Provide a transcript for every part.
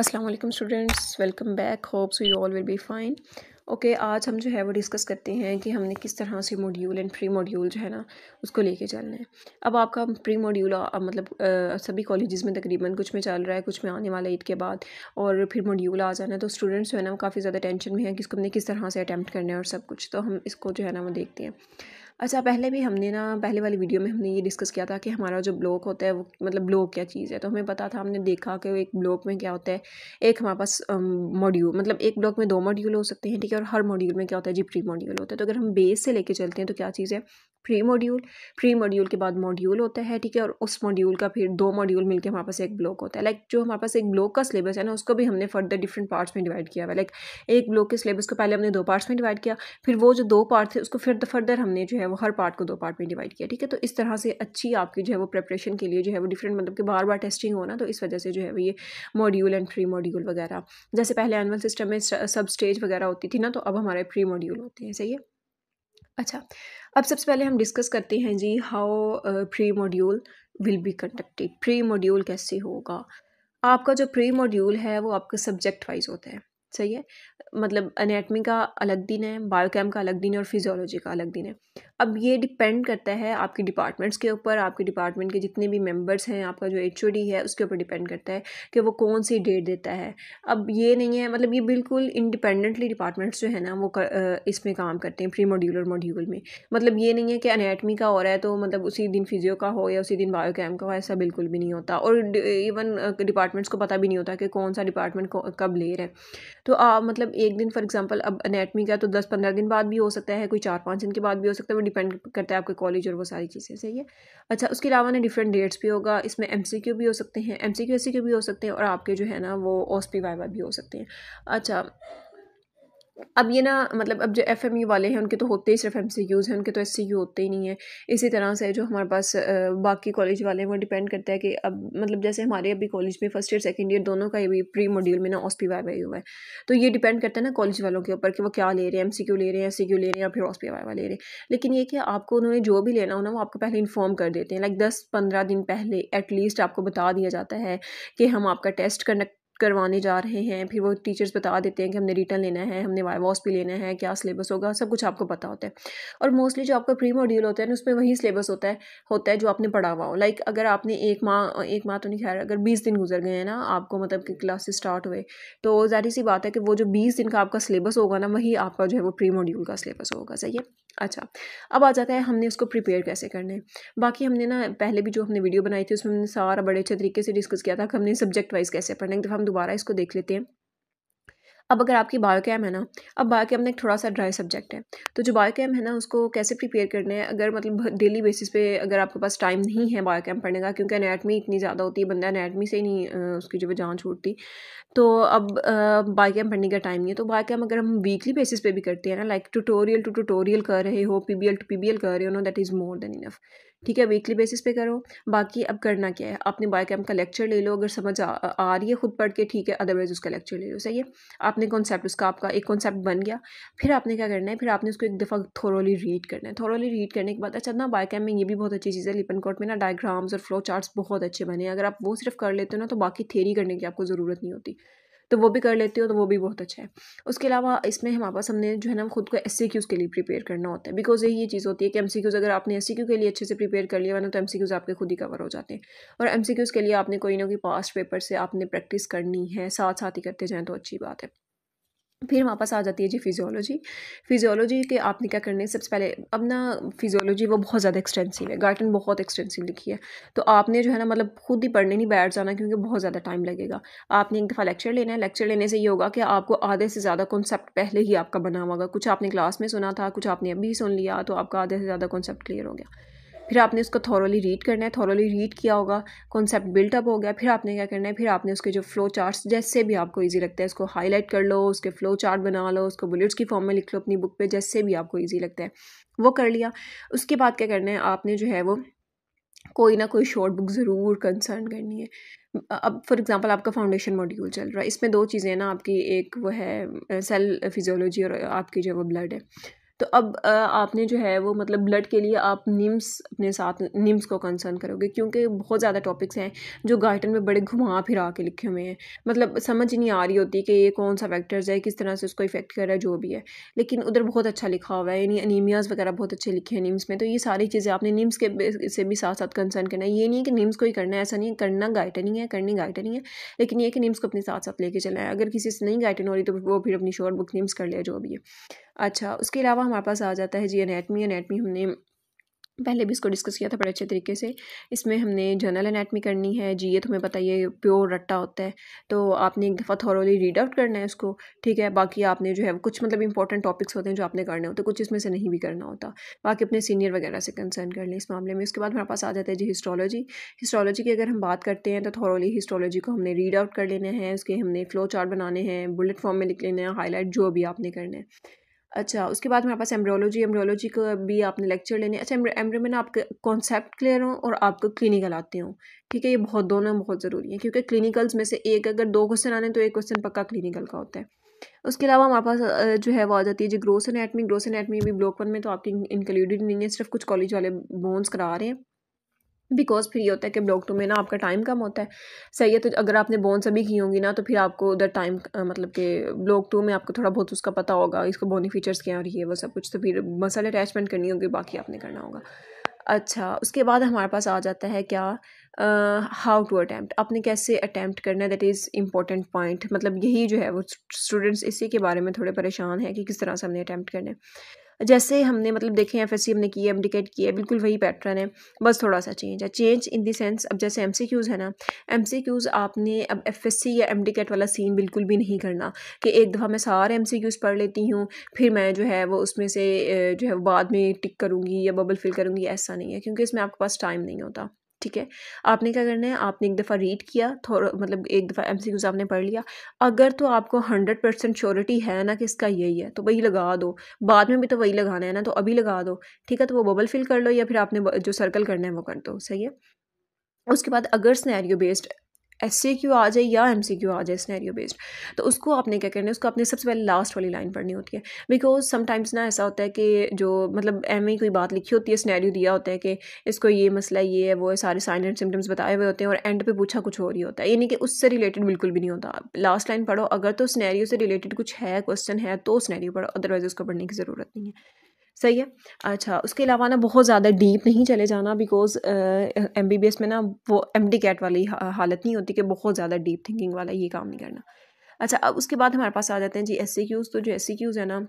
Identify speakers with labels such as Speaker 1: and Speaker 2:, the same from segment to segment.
Speaker 1: अस्सलाम वालेकुम students welcome back hopes you all will be fine okay आज हम जो है वो डिस्कस करते हैं कि हमने किस तरह से मॉड्यूल एंड प्री मॉड्यूल जो है ना उसको लेके चलना है अब आपका प्री मॉड्यूल मतलब आ, सभी कॉलेजेस में तकरीबन कुछ में चल रहा है कुछ में आने वाला ईट ईद के बाद और फिर मॉड्यूल आ जाना है तो स्टूडेंट्स जो है ना काफ़ी ज़्यादा टेंशन में है कि इसको हमने किस तरह से अटैम्प्ट करना है और सब कुछ तो हम इसको जो है ना वो देखते हैं अच्छा पहले भी हमने ना पहले वाली वीडियो में हमने ये डिस्कस किया था कि हमारा जो ब्लॉक होता है वो मतलब ब्लॉक क्या चीज़ है तो हमें पता था हमने देखा कि एक ब्लॉक में क्या होता है एक हमारे पास मॉड्यूल मतलब एक ब्लॉक में दो मॉड्यूल हो सकते हैं ठीक है और हर मॉड्यूल में क्या होता है जी प्री मॉड्यूल होता है तो अगर हम बेस से लेके चलते हैं तो क्या चीज़ है प्री मॉड्यूल प्री मॉड्यूल के बाद मॉड्यूल होता है ठीक है और उस मॉड्यूल का फिर दो मॉड्यूल मिलकर हमारे पास एक ब्लॉक होता है लाइक जो हमारे पास एक ब्लॉक का सिलेबस है ना उसको भी हमने फर्दर डिफरेंट पार्ट्स में डिवाइड किया हुआ लाइक एक ब्लॉक के सिलेबस को पहले हमने दो पार्ट्स में डिवाइड किया फिर वो जो दो पार्ट थे उसको फिर फर्दर हमने जो है वो हर पार्ट को दो पार्ट में डिवाइड किया ठीक है तो इस तरह से अच्छी आपकी जो है वो प्रेपरेशन के लिए जो है वो डिफरेंट मतलब कि बार बार टेस्टिंग होना तो इस वजह से जो है वो ये मॉड्यूल एंड प्री मॉड्यूल वगैरह जैसे पहले एनुअल सिस्टम में सब स्टेज वगैरह होती थी ना तो अब हमारे प्री मॉड्यूल होते हैं सही है अच्छा अब सबसे पहले हम डिस्कस करते हैं जी how pre module will be conducted pre module कैसे होगा आपका जो प्री मॉड्यूल है वो आपका सब्जेक्ट वाइज होता है सही है मतलब अनेटमी का अलग दिन है बायोकेम का अलग दिन है और फिजियोलॉजी का अलग दिन है अब ये डिपेंड करता है आपके डिपार्टमेंट्स के ऊपर आपके डिपार्टमेंट के जितने भी मेंबर्स हैं आपका जो एच है उसके ऊपर डिपेंड करता है कि वो कौन सी डेट देता है अब ये नहीं है मतलब ये बिल्कुल इंडिपेंडेंटली डिपार्टमेंट्स जो है ना वो कर, इसमें काम करते हैं प्री और मॉड्यूल में मतलब ये नहीं है कि अनेटमी का हो रहा है तो मतलब उसी दिन फिजियो का हो या उसी दिन बायोकेम का हो ऐसा बिल्कुल भी नहीं होता और इवन डिपार्टमेंट्स को पता भी नहीं होता कि कौन सा डिपार्टमेंट कब ले रहे हैं तो आ, मतलब एक दिन फॉर एग्जांपल अब अनेटमी का तो दस पंद्रह दिन बाद भी हो सकता है कोई चार पाँच दिन के बाद भी हो सकता है वो डिपेंड करता है आपके कॉलेज और वो सारी चीज़ें सही है अच्छा उसके अलावा ना डिफरेंट डेट्स भी होगा इसमें एम भी हो सकते हैं एम सी भी हो सकते हैं और आपके जो है ना वो ओस भी हो सकते हैं अच्छा अब ये ना मतलब अब जो एफ एम यू वाले हैं उनके तो होते ही सिर्फ एम सी यूज़ हैं उनके तो एस सी यू होते ही नहीं है इसी तरह से जो हमारे पास बाकी कॉलेज वाले हैं वो डिपेंड करता है कि अब मतलब जैसे हमारे अभी कॉलेज में फर्स्ट ईयर सेकेंड ईयर दोनों का भी प्री मॉड्यूल में ना ऑस पी वाई वाई हुआ है तो ये डिपेंड करता है ना कॉलेज वालों के ऊपर कि वो क्या ले रहे हैं एम सी क्यू ले रहे हैं एस सी क्यू ले रहे हैं या फिर ऑस पी वाई ले रहे हैं लेकिन ये कि आपको उन्होंने जो भी लेना हो ना वो आपको पहले इन्फॉर्म कर देते हैं लाइक दस पंद्रह दिन पहले एटलीस्ट आपको बता दिया जाता है कि हम आपका टेस्ट कंडक्ट करवाने जा रहे हैं फिर वो टीचर्स बता देते हैं कि हमने रिटर्न लेना है हमने वाई वॉस भी लेना है क्या सिलेबस होगा सब कुछ आपको पता होता है और मोस्टली जो आपका प्री मॉड्यूल होता है ना उसमें वही सिलेबस होता है होता है जो आपने पढ़ा हुआ हो लाइक अगर आपने एक माह एक माह तो नहीं खैर अगर बीस दिन गुजर गए हैं ना आपको मतलब कि क्लासेस स्टार्ट हुए तो जाहिर सी बात है कि वो जो बीस दिन का आपका सिलेबस होगा ना वही आपका जो है वो प्री मॉड्यूल का सिलेबस होगा सही है अच्छा अब आ जाता है हमने उसको प्रिपेयर कैसे करना है बाकी हमने ना पहले भी जो हमने वीडियो बनाई थी उसमें हमने सारा बड़े अच्छे तरीके से डिस्कस किया था कि हमने सब्जेक्ट वाइज कैसे पढ़ना है एक दफ़ा हम दोबारा इसको देख लेते हैं अब अगर आपकी बायोकैम है ना अब बायोकैम कैम एक थोड़ा सा ड्राई सब्जेक्ट है तो जो बायोकैम है ना उसको कैसे प्रिपेयर करना है अगर मतलब डेली बेसिस पे अगर आपके पास टाइम नहीं है बायोकैम पढ़ने का क्योंकि अनेटमी इतनी ज़्यादा होती है बंदा अनेटमी से ही नहीं उसकी जो है जान छूटती तो अब बाई कैम पढ़ने का टाइम नहीं है तो बाई कैम अगर हम वीकली बेसिस पे भी करते हैं ना लाइक ट्यूटोरियल टू ट्यूटोरियल कर रहे हो P B L to P B L कर रहे हो no that is more than enough ठीक है वीकली बेसिस पे करो बाकी अब करना क्या है आपने बाई कैम का लेक्चर ले लो अगर समझ आ, आ रही है खुद पढ़ के ठीक है अदरवाइज़ उसका लेक्चर ले लो सही है आपने कॉन्सेप्ट उसका आपका एक कॉन्सेप्ट बन गया फिर आपने क्या करना है फिर आपने उसको एक दफ़ा थोरोली रीड करना है थोरोली रीड करने के बाद अच्छा ना बाई कैम में ये भी बहुत अच्छी चीज़ है लिपन कोट में ना डायग्राम्स और फ्लो चार्ट्स बहुत अच्छे बने अगर आप वो सिर्फ कर लेते हो ना तो बाकी थेरी करने की आपको ज़रूरत नहीं होती तो वो भी कर लेते हो तो वो भी बहुत अच्छा है उसके अलावा इसमें हमारे पास हमने जो है ना खुद को एस के लिए प्रिपेयर करना होता है बिकॉज यही ये चीज़ होती है कि एम अगर आपने एस के लिए अच्छे से प्रिपेयर कर लिया वरना तो एम आपके खुद ही कवर हो जाते हैं और एम के लिए आपने कोई ना कोई पास्ट पेपर से आपने प्रैक्टिस करनी है साथ साथ ही करते जाएँ तो अच्छी बात है फिर वापस आ जाती है जी फिजियोलॉजी फिजियोलॉजी के आपने क्या करने सबसे पहले अब ना फिजियोलॉजी वो बहुत ज़्यादा एक्सटेंसिव है गार्टन बहुत एक्सटेंसिव लिखी है तो आपने जो है ना मतलब खुद ही पढ़ने नहीं बैठ जाना क्योंकि बहुत ज़्यादा टाइम लगेगा आपने एक दफ़ा लेक्चर लेना है लेक्चर लेने से ये होगा कि आपको आधे से ज़्यादा कॉन्सेप्ट पहले ही आपका बना हुआ कुछ आपने क्लास में सुना था कुछ आपने अभी सुन लिया तो आपका आधे से ज़्यादा कॉन्सेप्ट क्लियर हो गया फिर आपने उसको थॉरली रीड करना है थॉरली रीड किया होगा कॉन्सेप्ट अप हो गया फिर आपने क्या करना है फिर आपने उसके जो फ्लो चार्ट जैसे भी आपको ईजी लगता है उसको हाईलाइट कर लो उसके फ्लो चार्ट बना लो उसको बुलेट्स की फॉर्म में लिख लो अपनी बुक पर जैसे भी आपको ईजी लगता है वो कर लिया उसके बाद क्या करना है आपने जो है वो कोई ना कोई शॉर्ट बुक ज़रूर कंसर्न करनी है अब फॉर एग्जांपल आपका फाउंडेशन मॉड्यूल चल रहा है इसमें दो चीज़ें हैं ना आपकी एक वो है सेल फिजियोलॉजी और आपकी जो वो ब्लड है तो अब आपने जो है वो मतलब ब्लड के लिए आप निम्स अपने साथ निम्स को कंसर्न करोगे क्योंकि बहुत ज़्यादा टॉपिक्स हैं जो गाइडन में बड़े घुमा फिरा के लिखे हुए हैं मतलब समझ नहीं आ रही होती कि ये कौन सा फैक्टर्स है किस तरह से उसको इफेक्ट कर रहा है जो भी है लेकिन उधर बहुत अच्छा लिखा हुआ है यानी अनिमियाज़ वगैरह बहुत अच्छे लिखे हैं निम्स में तो ये सारी चीज़ें आपने निम्स के से भी साथ साथ कंसर्न करना है ये नहीं है कि निम्स को ही करना है ऐसा नहीं है करना ही है करनी ही है लेकिन ये कि निम्स को अपने साथ साथ लेके चलना है अगर किसी से नहीं गाइडन हो रही तो वो फिर अपनी शॉर्ट बुक निम्स कर लिया जो भी है अच्छा उसके अलावा हमारे पास आ जाता है जी अनेटमी अनेटमी हमने पहले भी इसको डिस्कस किया था बड़े अच्छे तरीके से इसमें हमने जनरल अनैटमी करनी है जी ये तुम्हें तो पता ये प्योर रट्टा होता है तो आपने एक दफ़ा थॉरली रीड आउट करना है उसको ठीक है बाकी आपने जो है कुछ मतलब इंपॉर्टेंट टॉपिक्स होते हैं जो आपने करने होते हैं कुछ इसमें से नहीं भी करना होता बाकी अपने सीनियर वगैरह से कंसर्न कर लें इस मामले में उसके बाद हमारे पास आ जाता है जी हिस्ट्रोलॉजी हिस्ट्रोलॉजी की अगर हम बात करते हैं तो थॉरली हिस्ट्रोलॉजी को हमने रीड आउट कर लेना है उसके हमने फ्लो चार्ट बनाने हैं बुलेट फॉर्म में लिख लेना है हाईलाइट जो भी आपने करना है अच्छा उसके बाद मेरे पास एम्ब्रियोलॉजी एम्ब्रियोलॉजी का भी आपने लेक्चर लेने अच्छा एम्ब्रो में ना आपके कॉन्सेप्ट क्लियर हो और आपको क्लिनिकल आते हो ठीक है ये बहुत दोनों बहुत ज़रूरी है क्योंकि क्लिनिकल्स में से एक अगर दो क्वेश्चन आने तो एक क्वेश्चन पक्का क्लिनिकल का होता है उसके अलावा हमारे पास जो है वो आ जाती है जो ग्रोस एनाटमी ग्रोस एनाटमी भी ब्लॉक वन में तो आपकी इंक्लूडेड नहीं है सिर्फ कुछ कॉलेज वाले बोन्स करा रहे हैं बिकॉज फिर ये होता है कि ब्लॉक टू में ना आपका टाइम कम होता है सही है तो अगर आपने बोन्स अभी की होंगी ना तो फिर आपको उधर टाइम मतलब कि ब्लॉक टू में आपको थोड़ा बहुत उसका पता होगा इसको बोनी फीचर्स क्या और ये वो सब कुछ तो फिर मसल अटैचमेंट करनी होगी बाकी आपने करना होगा अच्छा उसके बाद हमारे पास आ जाता है क्या हाउ टू अटैम्प्ट आपने कैसे अटैम्प्ट करना है दैट इज़ इम्पॉर्टेंट पॉइंट मतलब यही जो है वो स्टूडेंट्स इसी के बारे में थोड़े परेशान हैं कि किस तरह से हमने अटैम्प्ट करना है जैसे हमने मतलब देखे एफ एस हमने किया एम किया बिल्कुल वही पैटर्न है बस थोड़ा सा चेंज है चेंज इन देंस अब जैसे एम है ना एम आपने अब एफ या एम वाला सीन बिल्कुल भी नहीं करना कि एक दफ़ा मैं सारे एम पढ़ लेती हूँ फिर मैं जो है वो उसमें से जो है बाद में टिक करूँगी या बबल फिल करूँगी ऐसा नहीं है क्योंकि इसमें आपके पास टाइम नहीं होता ठीक है आपने क्या करना है आपने एक दफ़ा रीड किया थोड़ा मतलब एक दफ़ा एम सी आपने पढ़ लिया अगर तो आपको हंड्रेड परसेंट श्योरिटी है ना कि इसका यही है तो वही लगा दो बाद में भी तो वही लगाना है ना तो अभी लगा दो ठीक है तो वो बबल फिल कर लो या फिर आपने जो सर्कल करना है वो कर दो सही है उसके बाद अगर scenario based S C Q आ जाए या एम सी क्यू आ जाए स्नैरियो बेस्ड तो उसको आपने क्या करना है उसको आपने सबसे पहले लास्ट वाली लाइन पढ़नी होती है बिकॉज समटाइम्स ना ऐसा होता है कि जो मतलब एम कोई बात लिखी होती है स्नैरियो दिया होता है कि इसको ये मसला ये है वो है सारे साइन एंड सिम्टम्स बताए हुए होते हैं और एंड पे पूछा कुछ और ही होता है यानी कि उससे रिलेटेड बिल्कुल भी नहीं होता लास्ट लाइन पढ़ो अगर तो स्नैरियो से रिलेटेड कुछ है क्वेश्चन है तो स्नैरियो पढ़ो अदरवाइज उसको पढ़ने की ज़रूरत नहीं है सही है अच्छा उसके अलावा ना बहुत ज़्यादा डीप नहीं चले जाना because M B B S में ना वो एम डी कैट वाली हालत नहीं होती कि बहुत ज़्यादा डीप थिंकिंग वाला ये काम नहीं करना अच्छा अब उसके बाद हमारे पास आ जाते हैं जी एस सी क्यूज़ तो जो एस सी क्यूज़ है ना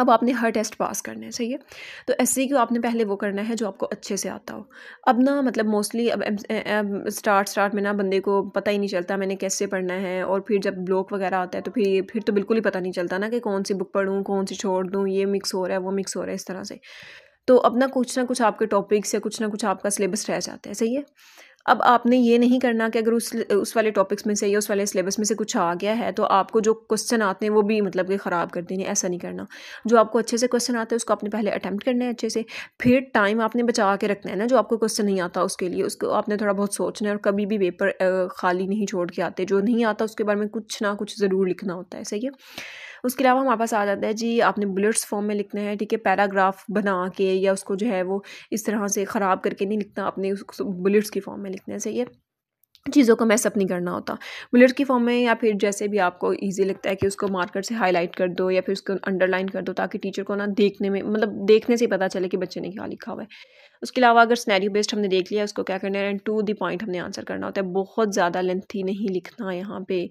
Speaker 1: अब आपने हर टेस्ट पास करने हैं सही है तो एस सी को आपने पहले वो करना है जो आपको अच्छे से आता हो अब ना मतलब मोस्टली अब, स्टार्ट स्टार्ट में ना बंदे को पता ही नहीं चलता मैंने कैसे पढ़ना है और फिर जब ब्लॉक वगैरह आता है तो फिर फिर तो बिल्कुल ही पता नहीं चलता ना कि कौन सी बुक पढ़ूँ कौन सी छोड़ दूँ ये मिक्स हो रहा है वो मिक्स हो रहा है इस तरह से तो अब ना कुछ ना कुछ आपके टॉपिक्स या कुछ ना कुछ आपका सिलेबस रह जाता है सही है अब आपने ये नहीं करना कि अगर उस उस वाले टॉपिक्स में से या उस वाले सिलेबस में से कुछ आ गया है तो आपको जो क्वेश्चन आते हैं वो भी मतलब कि ख़राब कर देने ऐसा नहीं करना जो आपको अच्छे से क्वेश्चन आते हैं उसको आपने पहले अटैम्प्ट करना है अच्छे से फिर टाइम आपने बचा के रखना है ना जो आपको क्वेश्चन नहीं आता उसके लिए उसको आपने थोड़ा बहुत सोचना है और कभी भी पेपर खाली नहीं छोड़ के आते जो नहीं आता उसके बारे में कुछ ना कुछ ज़रूर लिखना होता है सही है उसके अलावा हमारे पास आ जाता है जी आपने बुलेट्स फॉर्म में लिखना है ठीक है पैराग्राफ बना के या उसको जो है वो इस तरह से ख़राब करके नहीं लिखना अपने बुलेट्स की फॉर्म में लिखना है सही है चीज़ों को मैसअप नहीं करना होता बुलेट की फॉर्म में या फिर जैसे भी आपको इजी लगता है कि उसको मार्कर से हाईलाइट कर दो या फिर उसको अंडरलाइन कर दो ताकि टीचर को ना देखने में मतलब देखने से ही पता चले कि बच्चे ने क्या लिखा हुआ है उसके अलावा अगर स्नैरियो बेस्ड हमने देख लिया उसको क्या करना है एंड टू दी पॉइंट हमने आंसर करना होता है बहुत ज़्यादा लेंथी नहीं लिखना यहाँ पे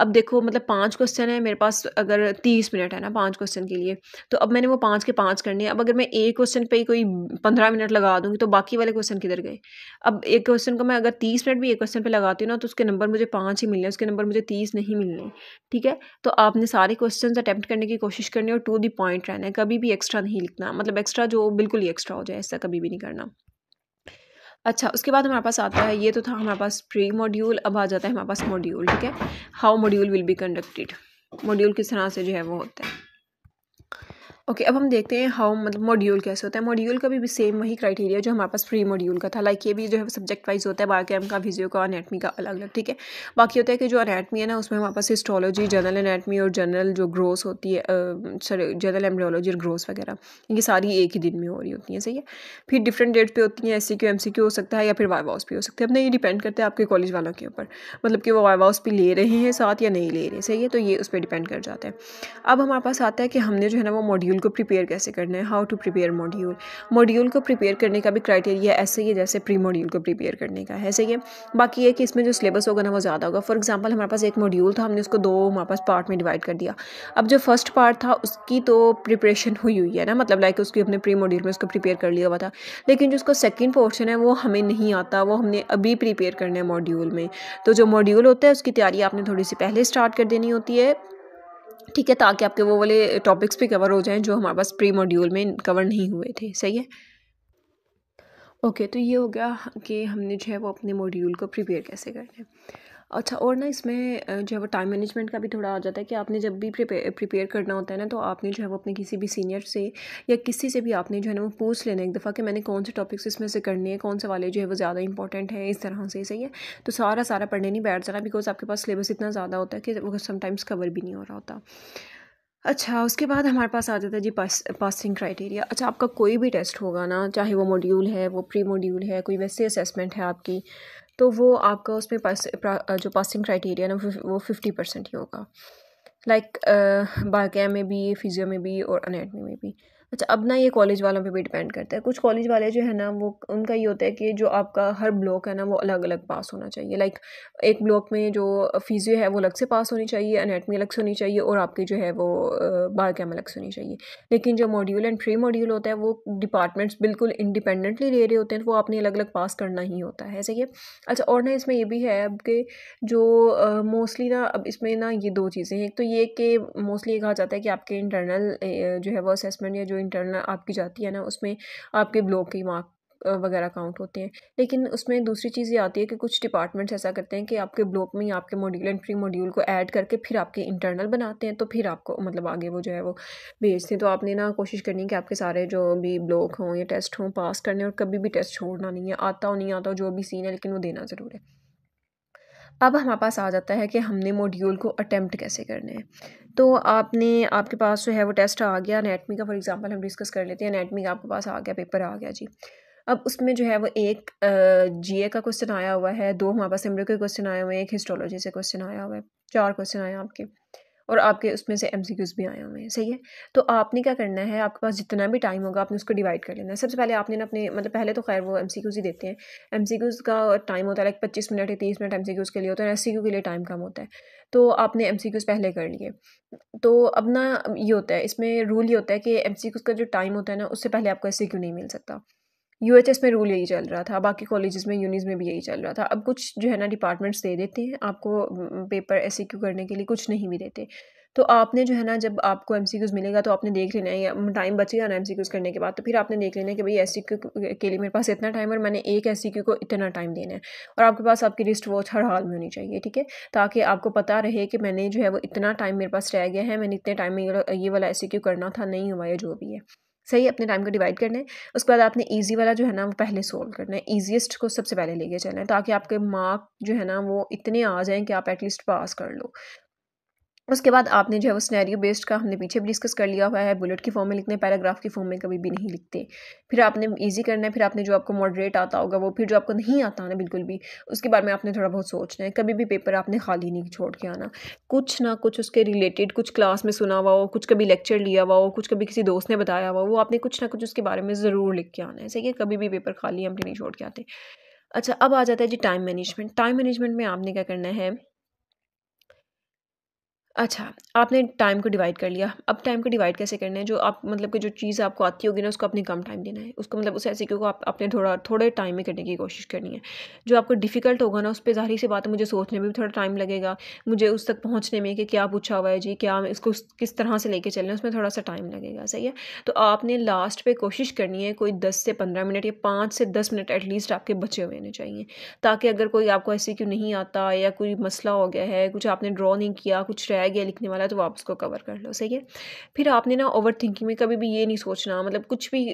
Speaker 1: अब देखो मतलब पांच क्वेश्चन है मेरे पास अगर तीस मिनट है ना पांच क्वेश्चन के लिए तो अब मैंने वो पांच के पांच करने हैं अब अगर मैं एक क्वेश्चन पर कोई पंद्रह मिनट लगा दूँगी तो बाकी वाले क्वेश्चन किधर गए अब एक क्वेश्चन को मैं अगर तीस मिनट भी एक क्वेश्चन पर लगाती हूँ ना तो उसके नंबर मुझे पाँच ही मिलने उसके नंबर मुझे तीस नहीं मिलने ठीक है तो आपने सारे क्वेश्चन अटैम्प्ट करने की कोशिश करनी है और टू दी पॉइंट रहना है कभी भी एक्स्ट्रा नहीं लिखना मतलब एक्स्ट्रा जो बिल्कुल ही एक्स्ट्रा हो जाए ऐसा कभी भी नहीं नहीं करना अच्छा उसके बाद हमारे पास आता है ये तो था हमारे पास प्री मॉड्यूल अब आ जाता है हमारे पास मॉड्यूल ठीक है how module will be conducted module किस तरह से जो है वो होता है ओके okay, अब हम देखते हैं हाउ मतलब मॉड्यूल कैसे होता है मॉड्यूल का भी, भी सेम वही क्राइटेरिया जो हमारे पास फ्री मॉड्यूल का था लाइक ये भी जो है सब्जेक्ट वाइज होता है बायोकेम का फिजियो का अनेटमी का अलग अलग ठीक है बाकी होता है कि जो अनेटमी है ना उसमें हमारे पास हिस्टोलॉजी जनरल अनेटमी और जनरल जो ग्रोस होती है सॉरी जनरल एम्ब्रियोलॉजी और ग्रोस वगैरह ये सारी एक ही दिन में हो रही होती हैं सही है फिर डिफरेंट डेट पर होती हैं एस सी हो सकता है या फिर वाइवाउस भी हो सकता है अपना ये डिपेंड करता है आपके कॉलेज वालों के ऊपर मतलब कि वो वाइवाउस भी ले रहे हैं साथ या नहीं ले रहे सही है तो ये उस पर डिपेंड कर जाता है अब हमारे पास आता है कि हमने जो है ना वो मॉड्यूल मॉड्यूल को प्रिपेयर कैसे करना है how to prepare module module को प्रिपेयर करने का भी क्राइटेरिया ऐसे ही है जैसे प्री मॉड्यूल को प्रिपेयर करने का है ऐसे ही बाकी ये कि इसमें जो सिलेबस होगा ना वो ज़्यादा होगा फॉर एग्जाम्पल हमारे पास एक मॉड्यूल था हमने उसको दो हमारे पास पार्ट में डिवाइड कर दिया अब जो फर्स्ट पार्ट था उसकी तो प्रिपरेशन हुई हुई है ना मतलब लाइक उसकी हमने प्री मॉड्यूल में उसको प्रिपेयर कर लिया हुआ था लेकिन जो उसका सेकेंड पोर्शन है वो हमें नहीं आता वो हमने अभी प्रिपेयर करना है मॉड्यूल में तो जो मॉड्यूल होता है उसकी तैयारी आपने थोड़ी सी पहले स्टार्ट कर देनी होती है ठीक है ताकि आपके वो वाले टॉपिक्स भी कवर हो जाएं जो हमारे पास प्री मॉड्यूल में कवर नहीं हुए थे सही है ओके तो ये हो गया कि हमने जो है वो अपने मॉड्यूल को प्रिपेयर कैसे करना है अच्छा और ना इसमें जो है वो टाइम मैनेजमेंट का भी थोड़ा आ जाता है कि आपने जब भी प्रिपेयर करना होता है ना तो आपने जो है वो अपने किसी भी सीनियर से या किसी से भी आपने जो है ना वो पूछ लेना एक दफ़ा कि मैंने कौन से टॉपिक्स इसमें से करने हैं कौन से वाले जो है वो ज़्यादा इंपॉर्टेंट हैं इस तरह से सही है तो सारा सारा पढ़ने नहीं बैठ जाना बिकॉज आपके पास सिलेबस इतना ज़्यादा होता है कि वो समटाइम्स कवर भी नहीं हो रहा होता अच्छा उसके बाद हमारे पास आ जाता है जी पास पासिंग क्राइटेरिया अच्छा आपका कोई भी टेस्ट होगा ना चाहे वो मॉड्यूल है वो प्री मॉड्यूल है कोई वैसे असेसमेंट है आपकी तो वो आपका उसमें पास जो पासिंग क्राइटेरिया ना वो फिफ्टी परसेंट ही होगा लाइक like, uh, में भी फिजियो में भी और अनेटमी में भी अच्छा अब ना ये कॉलेज वालों पे भी डिपेंड करता है कुछ कॉलेज वाले जो है ना वो उनका ये होता है कि जो आपका हर ब्लॉक है ना वो अलग अलग पास होना चाहिए लाइक एक ब्लॉक में जो फिजियो है वो अलग से पास होनी चाहिए अनेटमी अलग से होनी चाहिए और आपकी जो है वो बार कैम अलग से होनी चाहिए लेकिन जो मॉड्यूल एंड प्री मॉड्यूल होता है वो डिपार्टमेंट्स बिल्कुल इंडिपेंडेंटली ले रहे होते हैं तो वो आपने अलग अलग पास करना ही होता है ऐसे ही अच्छा और ना इसमें ये भी है अब कि जो मोस्टली ना अब इसमें ना ये दो चीज़ें हैं एक तो ये कि मोस्टली ये कहा जाता है कि आपके इंटरनल जो है वो असेसमेंट या जो इंटरनल आपकी जाती है ना उसमें आपके ब्लॉक के मार्क वगैरह काउंट होते हैं लेकिन उसमें दूसरी चीज़ ये आती है कि कुछ डिपार्टमेंट्स ऐसा करते हैं कि आपके ब्लॉक में ही आपके मॉड्यूल एंड प्री मॉड्यूल को ऐड करके फिर आपके इंटरनल बनाते हैं तो फिर आपको मतलब आगे वो जो है वो भेजते हैं तो आपने ना कोशिश करनी है कि आपके सारे जो भी ब्लॉक हों या टेस्ट हों पास करने और कभी भी टेस्ट छोड़ना नहीं है आता हो नहीं आता हो जो भी सीन है लेकिन वो देना ज़रूर है अब हमारे पास आ जाता है कि हमने मॉड्यूल को अटैम्प्ट कैसे करने हैं तो आपने आपके पास जो है वो टेस्ट आ गया अनेटमी का फॉर एग्जांपल हम डिस्कस कर लेते हैं अनेटमी का आपके पास आ गया पेपर आ गया जी अब उसमें जो है वो एक जीए का क्वेश्चन आया हुआ है दो हमारे पास एमडो के क्वेश्चन आए हुए हैं एक हिस्टोलॉजी से क्वेश्चन आया हुआ है चार क्वेश्चन आए हैं आपके और आपके उसमें से एम भी आए हुए हैं सही है तो आपने क्या करना है आपके पास जितना भी टाइम होगा आपने उसको डिवाइड कर लेना है सबसे पहले आपने ना अपने मतलब पहले तो खैर वो एम ही देते हैं एम का टाइम होता है लाइक पच्चीस मिनट या तीस मिनट एम के लिए होता है एस के लिए टाइम कम होता है तो आपने एम पहले कर लिए तो अब ना ये होता है इसमें रूल ये होता है कि एम का जो टाइम होता है ना उससे पहले आपको एस नहीं मिल सकता यू में रूल यही चल रहा था बाकी कॉलेज़ में यूनिज में भी यही चल रहा था अब कुछ जो है ना डिपार्टमेंट्स दे देते हैं आपको पेपर ऐसे क्यू करने के लिए कुछ नहीं भी देते तो आपने जो है ना जब आपको एम मिलेगा तो आपने देख लेना है टाइम बचेगा ना एम करने के बाद तो फिर आपने देख लेना है कि भाई एस e के लिए मेरे पास इतना टाइम और मैंने एक एस e को इतना टाइम देना है और आपके पास आपकी रिस्ट वॉच हर हाल में होनी चाहिए ठीक है ताकि आपको पता रहे कि मैंने जो है वो इतना टाइम मेरे पास रह गया है मैंने इतने टाइम में ये वाला एस e करना था नहीं हुआ या जो भी है सही अपने टाइम को डिवाइड करना है उसके बाद आपने ईजी वाला जो है ना वो पहले सोल्व करना है ईजीएसट को सबसे पहले लेके चलना है ताकि आपके मार्क जो है ना वो इतने आ जाएँ कि आप एटलीस्ट पास कर लो उसके बाद आपने जो है वो स्नैरियो बेस्ड का हमने पीछे भी डिस्कस कर लिया हुआ है बुलेट की फॉर्म में लिखते हैं पैराग्राफ की फॉर्म में कभी भी नहीं लिखते फिर आपने ईजी करना है फिर आपने जो आपको मॉडरेट आता होगा वो फिर जो आपको नहीं आता ना बिल्कुल भी उसके बारे में आपने थोड़ा बहुत सोचना है कभी भी पेपर आपने खाली नहीं छोड़ के आना कुछ ना कुछ उसके रिलेटेड कुछ क्लास में सुना हुआ हो कुछ कभी लेक्चर लिया हुआ हो कुछ कभी किसी दोस्त ने बताया हुआ वो आपने कुछ ना कुछ उसके बारे में ज़रूर लिख के आना है सही है कभी भी पेपर खाली हम नहीं छोड़ के आते अच्छा अब आ जाता है जी टाइम मैनेजमेंट टाइम मैनेजमेंट में आपने क्या करना है अच्छा, आपने टाइम को डिवाइड कर लिया। अब टाइम को डिवाइड कैसे करना है? जो आप मतलब कि जो चीज़ आपको आती होगी ना उसको आपने कम टाइम देना है। उसको मतलब उसे ऐसे क्योंकि आप अपने थोड़ा थोड़े टाइम में करने की कोशिश करनी है। जो आपको डिफ़िकल्ट होगा ना उस पर ज़ाहिर-सी बात है मुझे सोचने में भी थोड़ा टाइम लगेगा। मुझे उस तक पहुँचने में कि क्या पूछा हुआ है जी, क्या इसको किस तरह से लेके चलना है उसमें थोड़ा-सा टाइम लगेगा, सही है। तो आपने लास्ट पर कोशिश करनी है कोई दस से पंद्रह मिनट या पाँच से दस मिनट एटलीस्ट आपके बचे हुए होने चाहिए। ताकि अगर कोई आपको ऐसे क्यों नहीं आता या कोई मसला हो गया है, कुछ आपने ड्रा नहीं किया, कुछ समझाया गया लिखने वाला तो वो आप उसको कवर कर लो सही है फिर आपने ना ओवर थिंकिंग में कभी भी ये नहीं सोचना मतलब कुछ भी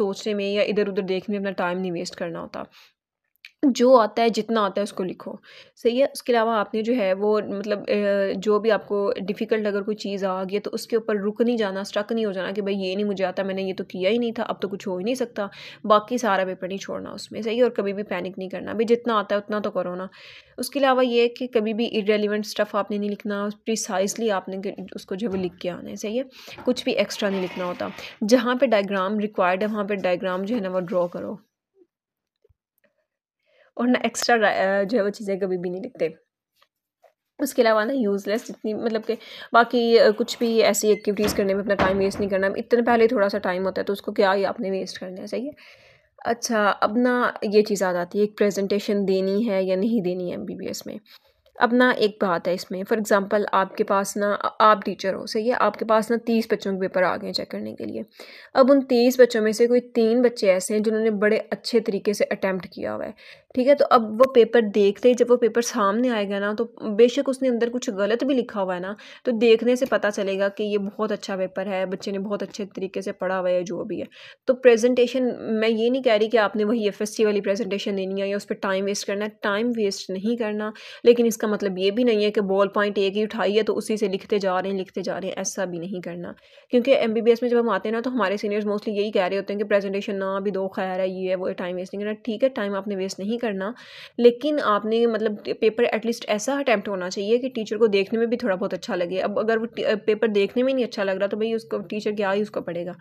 Speaker 1: सोचने में या इधर उधर देखने में अपना टाइम नहीं वेस्ट करना होता जो आता है जितना आता है उसको लिखो सही है उसके अलावा आपने जो है वो मतलब जो भी आपको डिफ़िकल्ट अगर कोई चीज़ आ गई तो उसके ऊपर रुक नहीं जाना स्ट्रक नहीं हो जाना कि भाई ये नहीं मुझे आता मैंने ये तो किया ही नहीं था अब तो कुछ हो ही नहीं सकता बाकी सारा पेपर नहीं छोड़ना उसमें सही है और कभी भी पैनिक नहीं करना भाई जितना आता है उतना तो करो ना उसके अलावा ये है कि कभी भी इरेलीवेंट स्टफ़ आपने नहीं लिखना प्रिसाइसली आपने उसको जो है लिख के आना है सही है कुछ भी एक्स्ट्रा नहीं लिखना होता जहाँ पर डायग्राम रिक्वायर्ड है वहाँ पर डायग्राम जो है ना वो ड्रॉ करो और ना एक्स्ट्रा जो है वो चीज़ें कभी भी नहीं लिखते उसके अलावा ना यूज़लेस जितनी मतलब कि बाकी कुछ भी ऐसी एक्टिविटीज़ करने में अपना टाइम वेस्ट नहीं करना इतने पहले थोड़ा सा टाइम होता है तो उसको क्या ही आपने वेस्ट करना है सही है अच्छा अब ना ये चीज़ आ जाती है एक प्रेजेंटेशन देनी है या नहीं देनी है एमबीबीएस में अब ना एक बात है इसमें फॉर एग्ज़ाम्पल आपके पास ना आप टीचर हो सही है आपके पास ना तीस बच्चों के पेपर आ गए चेक करने के लिए अब उन तीस बच्चों में से कोई तीन बच्चे ऐसे हैं जिन्होंने बड़े अच्छे तरीके से अटैम्प्ट किया हुआ है ठीक है तो अब वो पेपर देखते ही जब वो पेपर सामने आएगा ना तो बेशक उसने अंदर कुछ गलत भी लिखा हुआ है ना तो देखने से पता चलेगा कि ये बहुत अच्छा पेपर है बच्चे ने बहुत अच्छे तरीके से पढ़ा हुआ है जो भी है तो प्रेजेंटेशन मैं ये नहीं कह रही कि आपने वही एफ वाली प्रेजेंटेशन देनी है या उस पर टाइम वेस्ट करना है टाइम वेस्ट नहीं करना लेकिन इसका मतलब ये भी नहीं है कि बॉल पॉइंट एक ही उठाई है तो उसी से लिखते जा रहे हैं लिखते जा रहे हैं ऐसा भी नहीं करना क्योंकि एम में जब हम आते हैं ना तो हमारे सीनियर्स मोस्टली यही कह रहे होते हैं कि प्रेजेंटेशन ना भी दो खैर है ये है वो टाइम वेस्ट नहीं करना ठीक है टाइम आपने वेस्ट नहीं करना लेकिन आपने मतलब पेपर एटलीस्ट ऐसा अटैम्प्ट होना चाहिए कि टीचर को देखने में भी थोड़ा बहुत अच्छा लगे अब अगर वो पेपर देखने में नहीं अच्छा लग रहा तो भाई उसको टीचर क्या ही उसको पढ़ेगा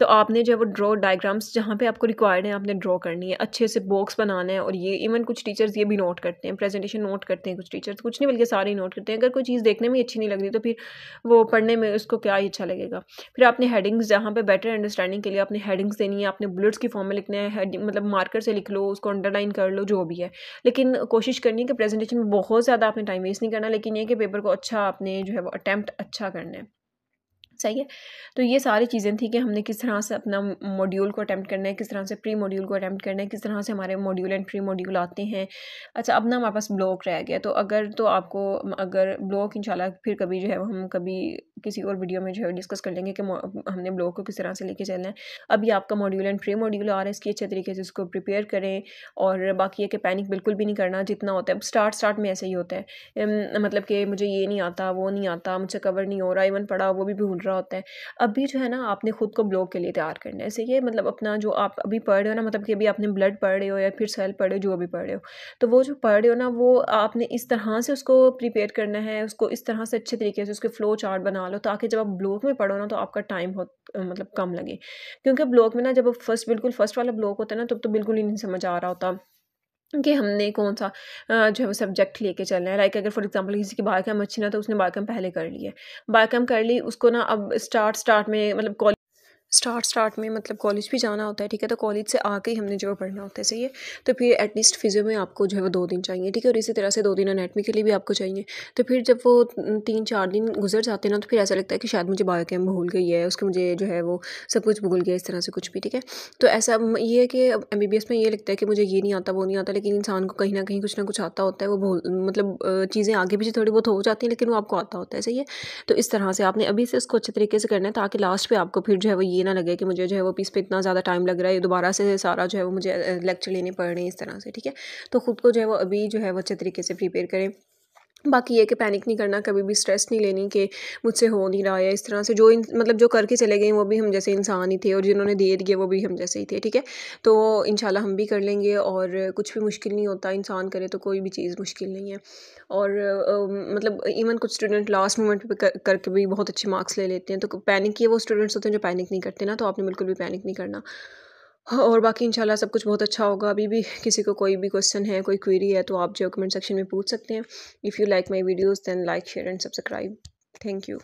Speaker 1: तो आपने जो है वो ड्रॉ डायग्राम्स जहाँ पे आपको रिक्वायर्ड है आपने ड्रॉ करनी है अच्छे से बॉक्स बनाना है और ये इवन कुछ टीचर्स ये भी नोट करते हैं प्रेजेंटेशन नोट करते हैं कुछ टीचर्स कुछ नहीं बल्कि सारे नोट करते हैं अगर कोई चीज़ देखने में अच्छी नहीं लग रही तो फिर वो पढ़ने में उसको क्या ही अच्छा लगेगा फिर आपने हेडिंग्स जहाँ पर बेटर अंडरस्टैंडिंग के लिए आपने हेडिंग्स देनी है आपने बुलेट्स की फॉर्म में लिखना है मतलब मार्कर से लिख लो उसको अंडरलाइन कर लो जो भी है लेकिन कोशिश करनी है कि प्रेजेंटेशन में बहुत ज़्यादा आपने टाइम वेस्ट नहीं करना लेकिन ये कि पेपर को अच्छा आपने जो है वो अटैम्प्ट अच्छा करना है सही है तो ये सारी चीज़ें थी कि हमने किस तरह से अपना मॉड्यूल को अटैम्प्ट करना है किस तरह से प्री मॉड्यूल को अटैम्प्ट करना है किस तरह से हमारे मॉड्यूल एंड प्री मॉड्यूल आते हैं अच्छा अब ना हमारे पास ब्लॉक रह गया तो अगर तो आपको अगर ब्लॉक इंशाल्लाह फिर कभी जो है हम कभी किसी और वीडियो में जो है डिस्कस कर लेंगे कि हमने ब्लॉक को किस तरह से लेके चलना है अभी आपका मॉड्यूल एंड प्री मॉड्यूल आ रहा है इसकी अच्छे तरीके से उसको प्रिपेयर करें और बाकी है कि पैनिक बिल्कुल भी नहीं करना जितना होता है स्टार्ट स्टार्ट में ऐसे ही होता है मतलब कि मुझे ये नहीं आता वो नहीं आता मुझसे कवर नहीं हो रहा इवन पढ़ा वो भी भूल रहा होता है अभी जो है ना आपने ख़ुद को ब्लॉक के लिए तैयार करना है ऐसे ये मतलब अपना जो आप अभी पढ़ रहे हो ना मतलब कि अभी आपने ब्लड पढ़ रहे हो या फिर सेल पढ़े हो जो अभी पढ़ रहे हो तो वो जो पढ़ रहे हो ना वो आपने इस तरह से उसको प्रिपेयर करना है उसको इस तरह से अच्छे तरीके से उसके फ्लो चार्ट बना लो ताकि जब आप ब्लॉक में पढ़ो ना तो आपका टाइम बहुत मतलब कम लगे क्योंकि ब्लॉक में ना जब फर्स्ट बिल्कुल फर्स्ट वाला ब्लॉक होता है ना तब तो बिल्कुल ही नहीं समझ आ रहा होता कि हमने कौन सा जो है वो सब्जेक्ट लेके चलना है लाइक अगर फॉर एग्जांपल किसी की बारकम अच्छी ना तो उसने बारकम पहले कर ली है काम कर ली उसको ना अब स्टार्ट स्टार्ट में मतलब कॉलेज स्टार्ट स्टार्ट में मतलब कॉलेज भी जाना होता है ठीक है तो कॉलेज से आके ही हमने जो है पढ़ना होता है सही है तो फिर एटलीस्ट फिजियो में आपको जो है वो दो दिन चाहिए ठीक है और इसी तरह से दो दिन अनेटमी के लिए भी आपको चाहिए तो फिर जब वो तीन चार दिन गुजर जाते हैं ना तो फिर ऐसा लगता है कि शायद मुझे बायो कैम भूल गई है उसके मुझे जो है वो सब कुछ भूल गया इस तरह से कुछ भी ठीक है तो ऐसा ये है कि एम बी बी एस में ये लगता है कि मुझे ये नहीं आता वो नहीं आता लेकिन इंसान को कहीं ना कहीं कुछ ना कुछ आता होता है वो भूल मतलब चीज़ें आगे पीछे थोड़ी बहुत हो जाती हैं लेकिन वो आपको आता होता है सही है तो इस तरह से आपने अभी से उसको अच्छे तरीके से करना है ताकि लास्ट पर आपको फिर जो है वो ये ना लगे कि मुझे जो है वो पीस पे इतना ज़्यादा टाइम लग रहा है दोबारा से सारा जो है वो मुझे लेक्चर लेने पड़ रहे हैं इस तरह से ठीक है तो ख़ुद को जो है वो अभी जो है वो अच्छे तरीके से प्रिपेयर करें बाकी ये कि पैनिक नहीं करना कभी भी स्ट्रेस नहीं लेनी कि मुझसे हो नहीं रहा है इस तरह से जो इन मतलब जो करके चले गए वो भी हम जैसे इंसान ही थे और जिन्होंने दे दिए वो भी हम जैसे ही थे ठीक है तो इन हम भी कर लेंगे और कुछ भी मुश्किल नहीं होता इंसान करे तो कोई भी चीज़ मुश्किल नहीं है और आ, मतलब इवन कुछ स्टूडेंट लास्ट मोमेंट पर करके भी बहुत अच्छे मार्क्स ले लेते हैं तो पैनिक किए वो स्टूडेंट्स होते हैं जो पैनिक नहीं करते ना तो आपने बिल्कुल भी पैनिक नहीं करना हाँ, और बाकी इंशाल्लाह सब कुछ बहुत अच्छा होगा अभी भी किसी को कोई भी क्वेश्चन है कोई क्वेरी है तो आप जो कमेंट सेक्शन में पूछ सकते हैं if you like my videos then like share and subscribe thank you